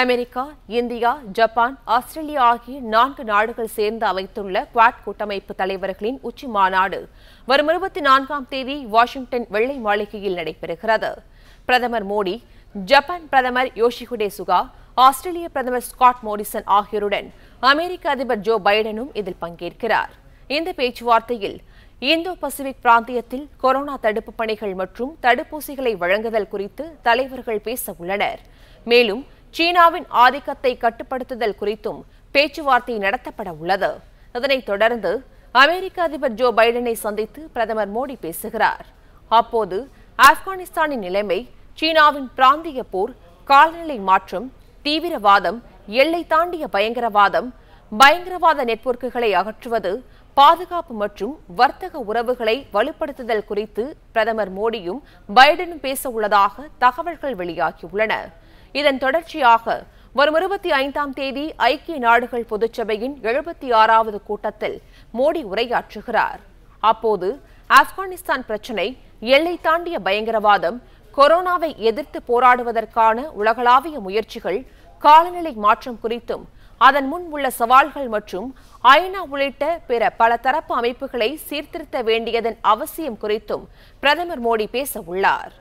America India Japan Australia ஆகிய நான்கு நாடுகள் சேர்ந்து அமைத்துள்ள குவாட் கூட்டமைப்பு தலைவர்களின் உச்சி மாநாடு வரும் இருபத்தி நான்காம் தேதி வாஷிங்டன் வெள்ளை மாளிகையில் நடைபெறுகிறது பிரதமர் மோடி ஜப்பான் பிரதமர் யோஷிகுடே சுகா ஆஸ்திரேலிய பிரதமர் ஸ்காட் மோரிசன் ஆகியோருடன் அமெரிக்க அதிபர் ஜோ பைடனும் இதில் பங்கேற்கிறார் இந்த பேச்சுவார்த்தையில் இந்தோ பசிபிக் பிராந்தியத்தில் கொரோனா தடுப்பு பணிகள் மற்றும் தடுப்பூசிகளை வழங்குதல் குறித்து தலைவர்கள் பேச உள்ளனர் மேலும் சீனாவின் ஆதிக்கத்தை கட்டுப்படுத்துதல் குறித்தும் பேச்சுவார்த்தை நடத்தப்பட உள்ளது இதனைத் தொடர்ந்து அமெரிக்க அதிபர் ஜோ பைடனை சந்தித்து பிரதமர் மோடி பேசுகிறார் அப்போது ஆப்கானிஸ்தானின் நிலைமை சீனாவின் பிராந்திய போர் காலநிலை மாற்றம் தீவிரவாதம் எல்லை தாண்டிய பயங்கரவாதம் பயங்கரவாத நெட்வொர்க்குகளை அகற்றுவது பாதுகாப்பு மற்றும் வர்த்தக உறவுகளை வலுப்படுத்துதல் குறித்து பிரதமர் மோடியும் பைடனும் பேச உள்ளதாக தகவல்கள் வெளியாகியுள்ளன இதன் தொடர்ச்சியாக வரும் இருபத்தி ஐந்தாம் தேதி ஐக்கிய நாடுகள் பொதுச்சபையின் எழுபத்தி ஆறாவது கூட்டத்தில் மோடி உரையாற்றுகிறார் அப்போது ஆப்கானிஸ்தான் பிரச்சினை எல்லை தாண்டிய பயங்கரவாதம் கொரோனாவை எதிர்த்து போராடுவதற்கான உலகளாவிய முயற்சிகள் காலநிலை மாற்றம் குறித்தும் அதன் முன் உள்ள சவால்கள் மற்றும் ஐநா உள்ளிட்ட பிற பல தரப்பு அமைப்புகளை சீர்திருத்த வேண்டியதன் அவசியம் குறித்தும் பிரதமர் மோடி பேச உள்ளார்